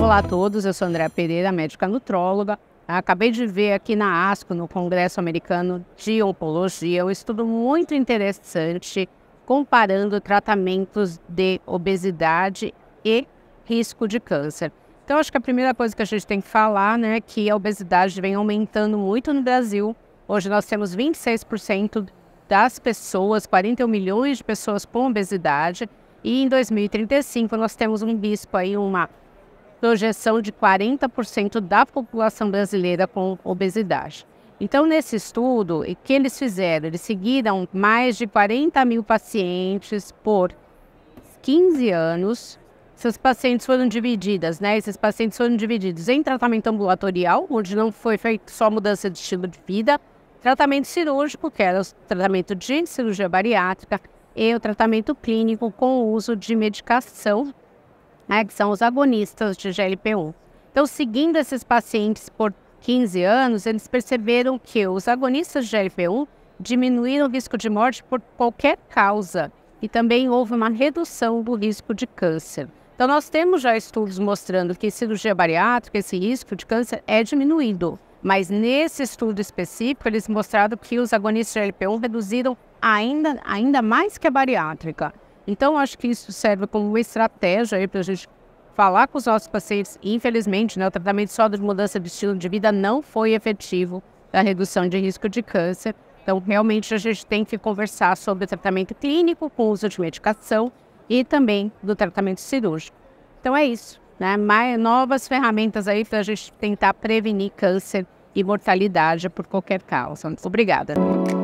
Olá a todos, eu sou Andréa Pereira, médica nutróloga. Acabei de ver aqui na ASCO, no Congresso Americano de Oncologia, um estudo muito interessante comparando tratamentos de obesidade e risco de câncer. Então, acho que a primeira coisa que a gente tem que falar né, é que a obesidade vem aumentando muito no Brasil. Hoje nós temos 26% das pessoas, 41 milhões de pessoas com obesidade, e em 2035 nós temos um bispo aí, uma projeção de 40% da população brasileira com obesidade. Então, nesse estudo, o que eles fizeram? Eles seguiram mais de 40 mil pacientes por 15 anos. Esses pacientes foram divididos, né? Esses pacientes foram divididos em tratamento ambulatorial, onde não foi feito só mudança de estilo de vida, tratamento cirúrgico, que era o tratamento de cirurgia bariátrica, e o tratamento clínico com o uso de medicação, né, que são os agonistas de GLP-1. Então, seguindo esses pacientes por 15 anos, eles perceberam que os agonistas de GLP-1 diminuíram o risco de morte por qualquer causa e também houve uma redução do risco de câncer. Então, nós temos já estudos mostrando que cirurgia bariátrica, esse risco de câncer é diminuído. Mas nesse estudo específico, eles mostraram que os agonistas de LP1 reduziram ainda, ainda mais que a bariátrica. Então, acho que isso serve como uma estratégia para a gente falar com os nossos pacientes. Infelizmente, né, o tratamento só de mudança de estilo de vida não foi efetivo na redução de risco de câncer. Então, realmente, a gente tem que conversar sobre o tratamento clínico com uso de medicação e também do tratamento cirúrgico. Então, é isso né? Mais, novas ferramentas aí para a gente tentar prevenir câncer e mortalidade por qualquer causa. Obrigada.